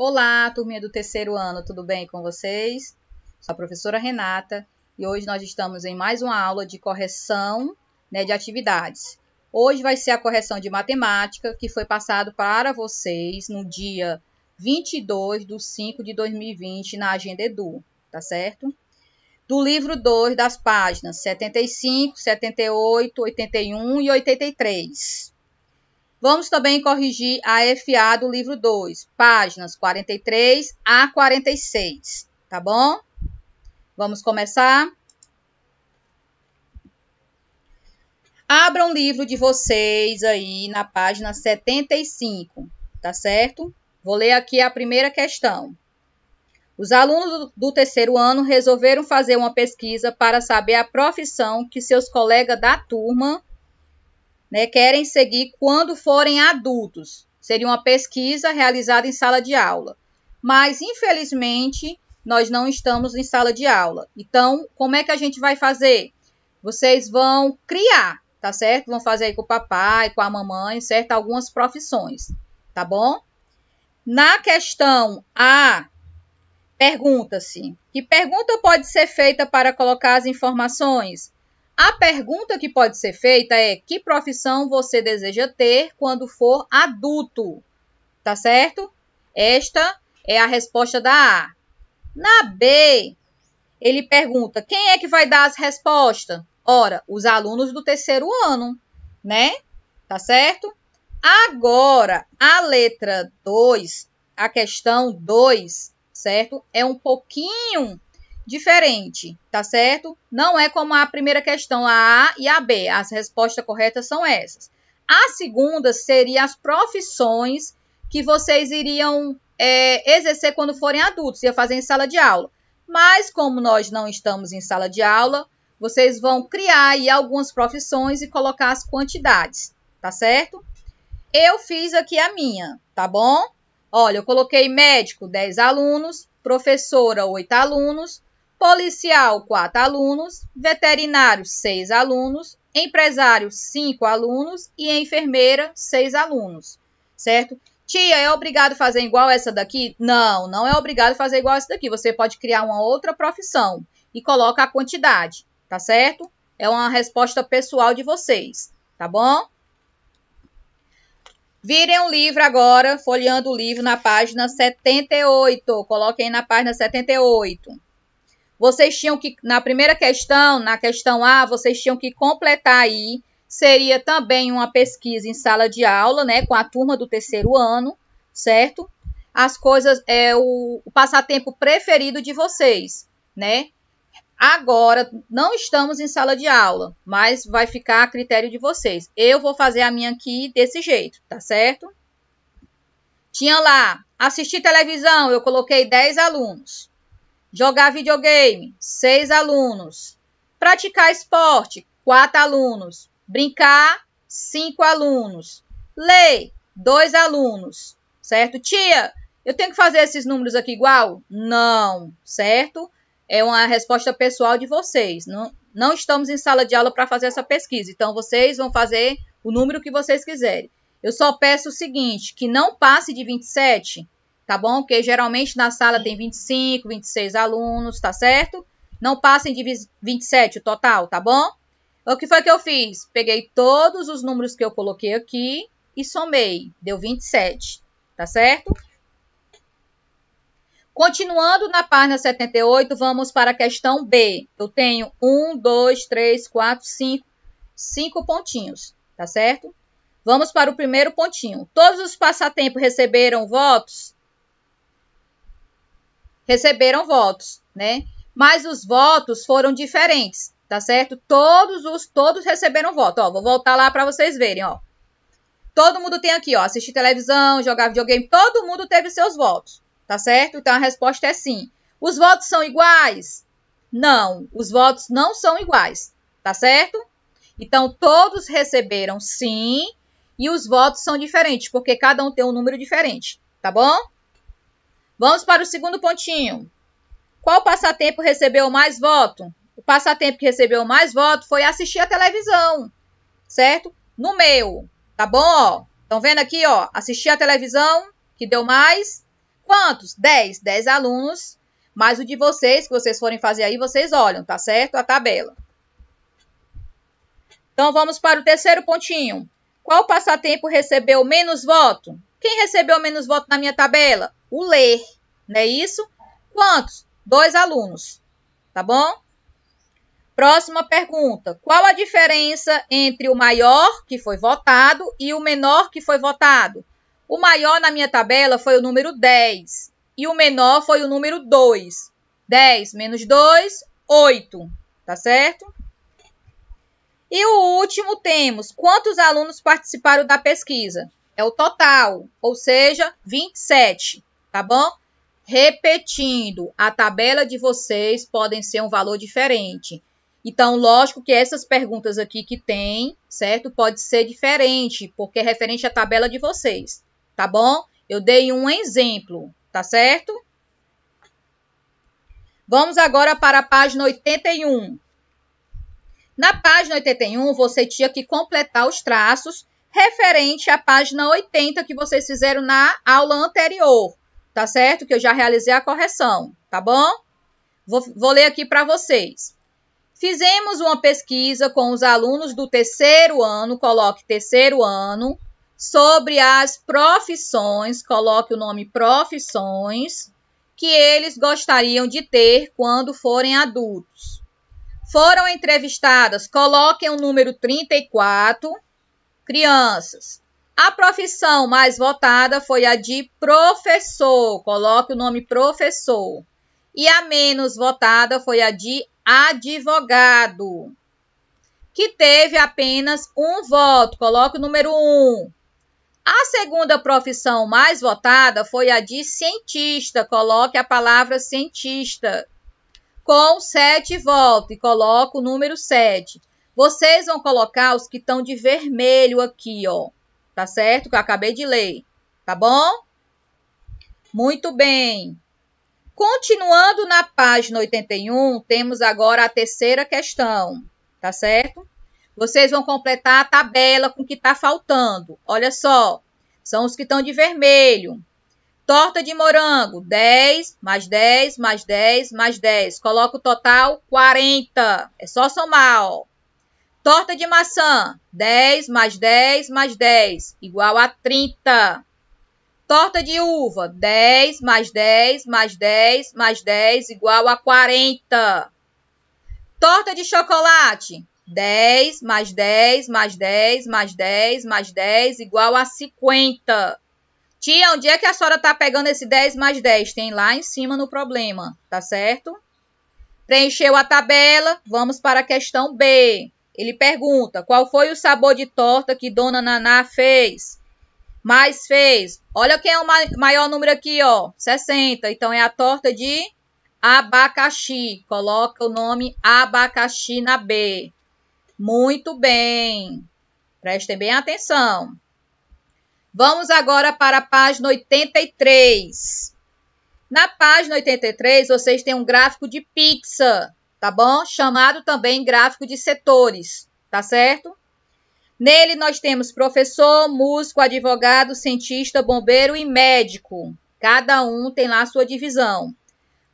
Olá, turminha do terceiro ano, tudo bem com vocês? Sou a professora Renata e hoje nós estamos em mais uma aula de correção né, de atividades. Hoje vai ser a correção de matemática que foi passado para vocês no dia 22 de 5 de 2020 na Agenda Edu, tá certo? Do livro 2 das páginas 75, 78, 81 e 83. Vamos também corrigir a FA do livro 2, páginas 43 a 46, tá bom? Vamos começar? Abra um livro de vocês aí na página 75, tá certo? Vou ler aqui a primeira questão. Os alunos do terceiro ano resolveram fazer uma pesquisa para saber a profissão que seus colegas da turma né, querem seguir quando forem adultos. Seria uma pesquisa realizada em sala de aula. Mas, infelizmente, nós não estamos em sala de aula. Então, como é que a gente vai fazer? Vocês vão criar, tá certo? Vão fazer aí com o papai, com a mamãe, certo? Algumas profissões, tá bom? Na questão A, pergunta-se: que pergunta pode ser feita para colocar as informações? A pergunta que pode ser feita é: que profissão você deseja ter quando for adulto? Tá certo? Esta é a resposta da A. Na B, ele pergunta: quem é que vai dar as respostas? Ora, os alunos do terceiro ano, né? Tá certo? Agora, a letra 2, a questão 2, certo? É um pouquinho diferente, tá certo? Não é como a primeira questão, a A e a B. As respostas corretas são essas. A segunda seria as profissões que vocês iriam é, exercer quando forem adultos, ia fazer em sala de aula. Mas como nós não estamos em sala de aula, vocês vão criar aí algumas profissões e colocar as quantidades, tá certo? Eu fiz aqui a minha, tá bom? Olha, eu coloquei médico 10 alunos, professora 8 alunos, policial, 4 alunos, veterinário, 6 alunos, empresário, 5 alunos e enfermeira, 6 alunos, certo? Tia, é obrigado fazer igual essa daqui? Não, não é obrigado fazer igual essa daqui. Você pode criar uma outra profissão e coloca a quantidade, tá certo? É uma resposta pessoal de vocês, tá bom? Virem o livro agora, folheando o livro na página 78. Coloquem na página 78. Vocês tinham que, na primeira questão, na questão A, vocês tinham que completar aí. Seria também uma pesquisa em sala de aula, né? Com a turma do terceiro ano, certo? As coisas, é o, o passatempo preferido de vocês, né? Agora, não estamos em sala de aula, mas vai ficar a critério de vocês. Eu vou fazer a minha aqui desse jeito, tá certo? Tinha lá, assistir televisão, eu coloquei 10 alunos. Jogar videogame, seis alunos. Praticar esporte, quatro alunos. Brincar, cinco alunos. Ler, dois alunos. Certo? Tia, eu tenho que fazer esses números aqui igual? Não, certo? É uma resposta pessoal de vocês. Não, não estamos em sala de aula para fazer essa pesquisa. Então, vocês vão fazer o número que vocês quiserem. Eu só peço o seguinte: que não passe de 27, tá bom? Porque geralmente na sala tem 25, 26 alunos, tá certo? Não passem de 27 o total, tá bom? O que foi que eu fiz? Peguei todos os números que eu coloquei aqui e somei. Deu 27, tá certo? Continuando na página 78, vamos para a questão B. Eu tenho 1, 2, 3, 4, 5, 5 pontinhos, tá certo? Vamos para o primeiro pontinho. Todos os passatempos receberam votos? receberam votos, né? Mas os votos foram diferentes, tá certo? Todos os todos receberam voto. Ó, vou voltar lá para vocês verem, ó. Todo mundo tem aqui, ó, assistir televisão, jogar videogame, todo mundo teve seus votos, tá certo? Então a resposta é sim. Os votos são iguais? Não, os votos não são iguais, tá certo? Então todos receberam sim e os votos são diferentes, porque cada um tem um número diferente, tá bom? Vamos para o segundo pontinho. Qual passatempo recebeu mais voto? O passatempo que recebeu mais voto foi assistir a televisão, certo? No meu, tá bom? Estão vendo aqui, ó, assistir a televisão, que deu mais. Quantos? 10. 10 alunos, mais o de vocês, que vocês forem fazer aí, vocês olham, tá certo? A tabela. Então, vamos para o terceiro pontinho. Qual passatempo recebeu menos voto? Quem recebeu menos votos na minha tabela? O ler, não é isso? Quantos? Dois alunos, tá bom? Próxima pergunta. Qual a diferença entre o maior, que foi votado, e o menor, que foi votado? O maior na minha tabela foi o número 10 e o menor foi o número 2. 10 menos 2, 8. Tá certo? E o último temos: quantos alunos participaram da pesquisa? é o total, ou seja, 27, tá bom? Repetindo, a tabela de vocês podem ser um valor diferente. Então, lógico que essas perguntas aqui que tem, certo? Pode ser diferente, porque é referente à tabela de vocês, tá bom? Eu dei um exemplo, tá certo? Vamos agora para a página 81. Na página 81, você tinha que completar os traços referente à página 80 que vocês fizeram na aula anterior, tá certo? Que eu já realizei a correção, tá bom? Vou, vou ler aqui para vocês. Fizemos uma pesquisa com os alunos do terceiro ano, coloque terceiro ano, sobre as profissões, coloque o nome profissões, que eles gostariam de ter quando forem adultos. Foram entrevistadas, coloquem o número 34, Crianças. A profissão mais votada foi a de professor. Coloque o nome professor. E a menos votada foi a de advogado, que teve apenas um voto. Coloque o número um. A segunda profissão mais votada foi a de cientista. Coloque a palavra cientista. Com sete votos e coloque o número sete. Vocês vão colocar os que estão de vermelho aqui, ó. Tá certo? Que eu acabei de ler. Tá bom? Muito bem. Continuando na página 81, temos agora a terceira questão. Tá certo? Vocês vão completar a tabela com o que está faltando. Olha só. São os que estão de vermelho. Torta de morango, 10, mais 10, mais 10, mais 10. Coloca o total, 40. É só somar, ó. Torta de maçã, 10 mais 10 mais 10, igual a 30. Torta de uva, 10 mais 10 mais 10 mais 10, igual a 40. Torta de chocolate, 10 mais 10 mais 10 mais 10 mais 10, igual a 50. Tia, onde é que a senhora está pegando esse 10 mais 10? Tem lá em cima no problema, tá certo? Preencheu a tabela, vamos para a questão B. Ele pergunta: qual foi o sabor de torta que Dona Naná fez? Mais fez. Olha quem é o maior número aqui, ó. 60. Então é a torta de abacaxi. Coloca o nome abacaxi na B. Muito bem. Prestem bem atenção. Vamos agora para a página 83. Na página 83, vocês têm um gráfico de pizza tá bom? Chamado também gráfico de setores, tá certo? Nele nós temos professor, músico, advogado, cientista, bombeiro e médico. Cada um tem lá a sua divisão.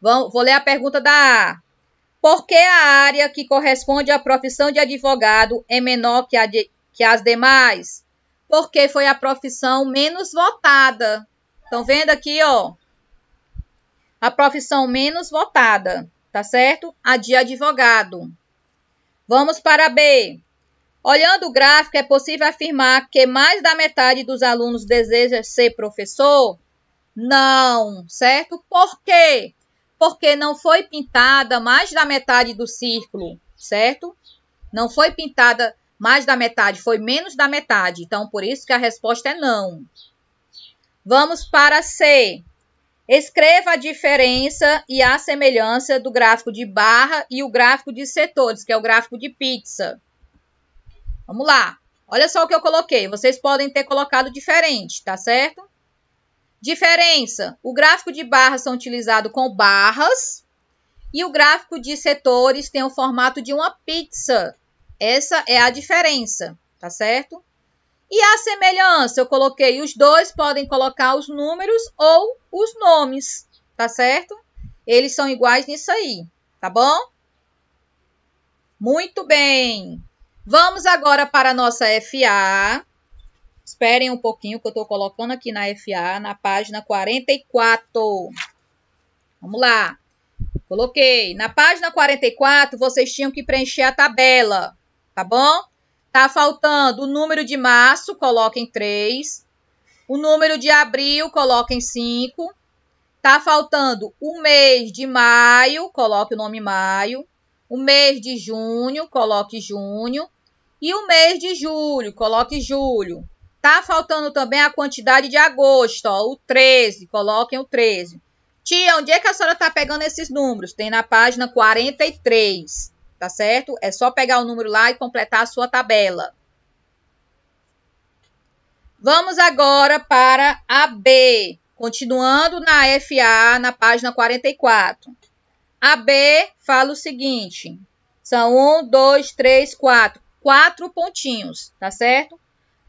vou ler a pergunta da A. Por que a área que corresponde à profissão de advogado é menor que, de, que as demais? Porque foi a profissão menos votada. Estão vendo aqui, ó? A profissão menos votada tá certo? A de advogado. Vamos para B. Olhando o gráfico, é possível afirmar que mais da metade dos alunos deseja ser professor? Não, certo? Por quê? Porque não foi pintada mais da metade do círculo, certo? Não foi pintada mais da metade, foi menos da metade. Então, por isso que a resposta é não. Vamos para C. Escreva a diferença e a semelhança do gráfico de barra e o gráfico de setores, que é o gráfico de pizza. Vamos lá. Olha só o que eu coloquei. Vocês podem ter colocado diferente, tá certo? Diferença. O gráfico de barras são utilizados com barras e o gráfico de setores tem o formato de uma pizza. Essa é a diferença, tá certo? E a semelhança, eu coloquei os dois, podem colocar os números ou os nomes, tá certo? Eles são iguais nisso aí, tá bom? Muito bem. Vamos agora para a nossa FA. Esperem um pouquinho que eu estou colocando aqui na FA, na página 44. Vamos lá. Coloquei. Na página 44, vocês tinham que preencher a tabela, tá bom? Tá faltando o número de março, coloquem 3. O número de abril, coloquem 5. Tá faltando o mês de maio, coloque o nome maio. O mês de junho, coloque junho. E o mês de julho, coloque julho. Tá faltando também a quantidade de agosto, ó, o 13, coloquem o 13. Tia, onde é que a senhora tá pegando esses números? Tem na página 43 tá certo? É só pegar o número lá e completar a sua tabela. Vamos agora para a B, continuando na FA, na página 44. A B fala o seguinte: são um, dois, três, quatro. Quatro pontinhos, tá certo?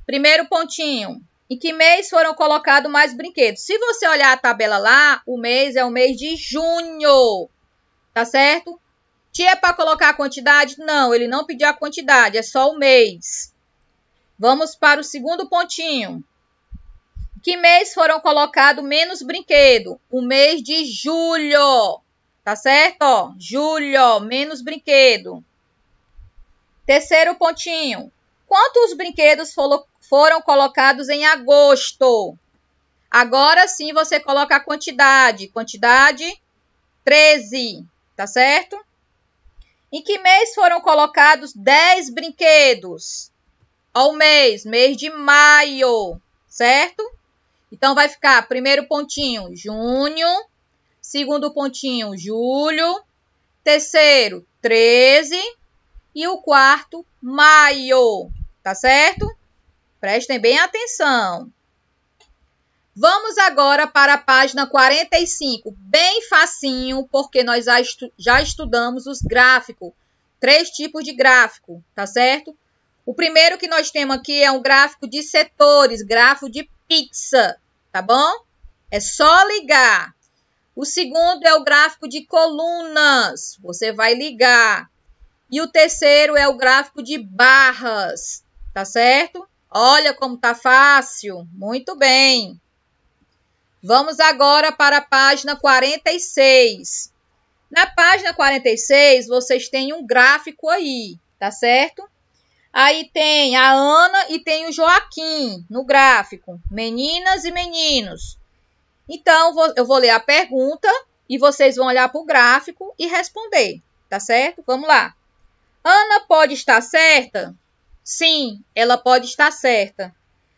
Primeiro pontinho. Em que mês foram colocados mais brinquedos? Se você olhar a tabela lá, o mês é o mês de junho, tá certo? Se é para colocar a quantidade, não, ele não pediu a quantidade, é só o mês. Vamos para o segundo pontinho. Que mês foram colocados menos brinquedo? O mês de julho. Tá certo? Ó, julho, menos brinquedo. Terceiro pontinho. Quantos brinquedos foram colocados em agosto? Agora sim você coloca a quantidade. Quantidade 13, tá certo? Em que mês foram colocados 10 brinquedos? Ao mês, mês de maio, certo? Então vai ficar primeiro pontinho junho, segundo pontinho julho, terceiro 13 e o quarto maio, tá certo? Prestem bem atenção. Vamos agora para a página 45, bem facinho, porque nós já, estu já estudamos os gráficos, três tipos de gráfico, tá certo? O primeiro que nós temos aqui é um gráfico de setores, gráfico de pizza, tá bom? É só ligar. O segundo é o gráfico de colunas, você vai ligar. E o terceiro é o gráfico de barras, tá certo? Olha como tá fácil, muito bem. Vamos agora para a página 46. Na página 46, vocês têm um gráfico aí, tá certo? Aí tem a Ana e tem o Joaquim no gráfico, meninas e meninos. Então, eu vou ler a pergunta e vocês vão olhar para o gráfico e responder, tá certo? Vamos lá. Ana pode estar certa? Sim, ela pode estar certa.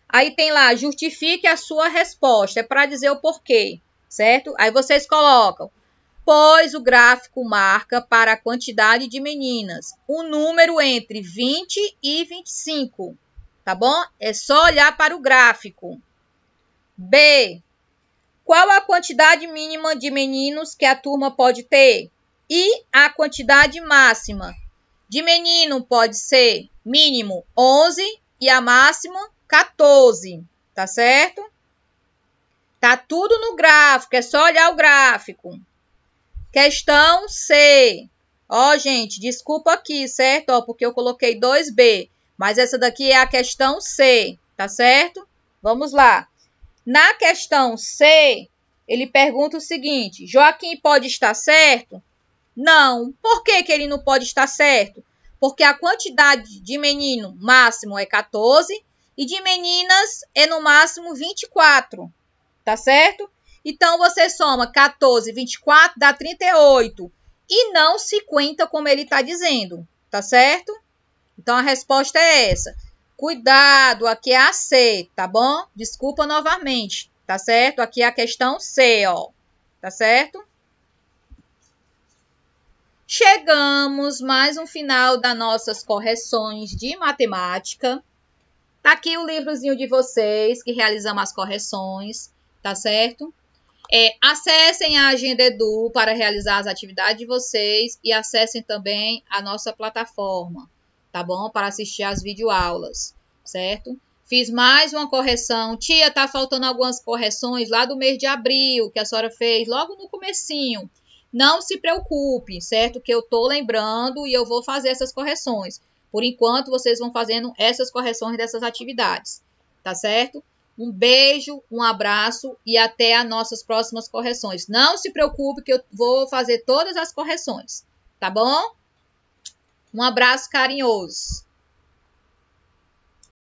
Aí tem lá, justifique a sua resposta, é para dizer o porquê, certo? Aí vocês colocam, pois o gráfico marca para a quantidade de meninas um número entre 20 e 25, tá bom? É só olhar para o gráfico. B. Qual a quantidade mínima de meninos que a turma pode ter? E a quantidade máxima de menino pode ser mínimo 11 e a máxima 14, tá certo? Tá tudo no gráfico, é só olhar o gráfico. Questão C. Ó, gente, desculpa aqui, certo? Ó, porque eu coloquei 2B, mas essa daqui é a questão C, tá certo? Vamos lá. Na questão C, ele pergunta o seguinte: Joaquim pode estar certo? Não. Por que, que ele não pode estar certo? Porque a quantidade de menino máximo é 14 e de meninas é no máximo 24, tá certo? Então você soma 14, 24, dá 38. E não 50, como ele está dizendo, tá certo? Então a resposta é essa. Cuidado, aqui é a C, tá bom? Desculpa novamente, tá certo? Aqui é a questão C, ó, tá certo? Chegamos mais um final das nossas correções de matemática. Tá aqui o livrozinho de vocês, que realizamos as correções, tá certo? É, acessem a Agenda Edu para realizar as atividades de vocês e acessem também a nossa plataforma, tá bom? Para assistir às videoaulas, certo? Fiz mais uma correção. Tia, tá faltando algumas correções lá do mês de abril, que a senhora fez logo no comecinho. Não se preocupe, certo? Que eu tô lembrando e eu vou fazer essas correções. Por enquanto, vocês vão fazendo essas correções dessas atividades, tá certo? Um beijo, um abraço e até as nossas próximas correções. Não se preocupe que eu vou fazer todas as correções, tá bom? Um abraço carinhoso.